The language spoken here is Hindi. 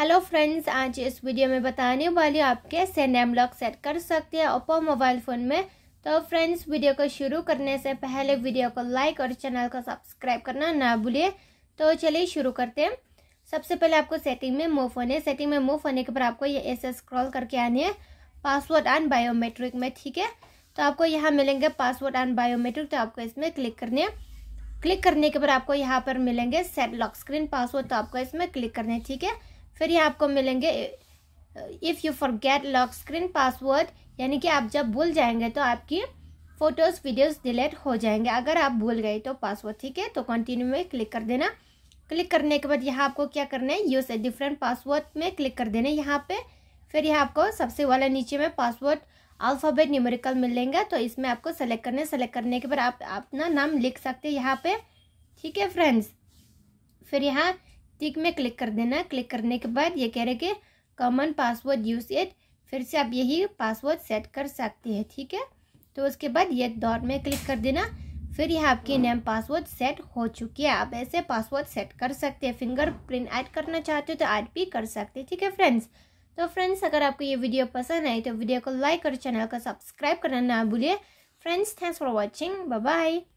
हेलो फ्रेंड्स आज इस वीडियो में बताने वाली आप कैसे नेम लॉक सेट कर सकते हैं ओप्पो मोबाइल फ़ोन में तो फ्रेंड्स वीडियो को शुरू करने से पहले वीडियो को लाइक और चैनल को सब्सक्राइब करना ना भूलिए तो चलिए शुरू करते हैं सबसे पहले आपको सेटिंग में मूव होने सेटिंग में मूव होने के बाद आपको ये ऐसे स्क्रॉल करके आनी है पासवर्ड एंड बायोमेट्रिक में ठीक है तो आपको यहाँ मिलेंगे पासवर्ड एंड बायोमेट्रिक तो आपको इसमें क्लिक करनी है क्लिक करने के बाद आपको यहाँ पर मिलेंगे सेट लॉक स्क्रीन पासवर्ड तो आपको इसमें क्लिक करना है ठीक है फिर ये आपको मिलेंगे if you forget lock screen password यानी कि आप जब भूल जाएंगे तो आपकी फ़ोटोज़ वीडियोज़ डिलीट हो जाएंगे अगर आप भूल गए तो पासवर्ड ठीक है तो कंटिन्यू में क्लिक कर देना क्लिक करने के बाद यहाँ आपको क्या करना है यूज़ ए डिफरेंट पासवर्ड में क्लिक कर देना यहाँ पे फिर यहाँ आपको सबसे वाला नीचे में पासवर्ड अल्फ़ाबेट न्यूमेरिकल मिलेंगे तो इसमें आपको सेलेक्ट करना है सेलेक्ट करने के बाद आप अपना नाम लिख सकते हैं यहाँ पे ठीक है फ्रेंड्स फिर यहाँ टिक में क्लिक कर देना क्लिक करने के बाद ये कह रहे कि कॉमन पासवर्ड यूज़ इट फिर से आप यही पासवर्ड सेट कर सकते हैं ठीक है तो उसके बाद ये डॉट में क्लिक कर देना फिर यह आपकी नेम पासवर्ड सेट हो चुकी है आप ऐसे पासवर्ड सेट कर सकते हैं फिंगर प्रिंट ऐड करना चाहते हो तो ऐड भी कर सकते हैं ठीक है फ्रेंड्स तो फ्रेंड्स अगर आपको ये वीडियो पसंद आई तो वीडियो को लाइक और चैनल को सब्सक्राइब करना ना भूलिए friends thanks for watching bye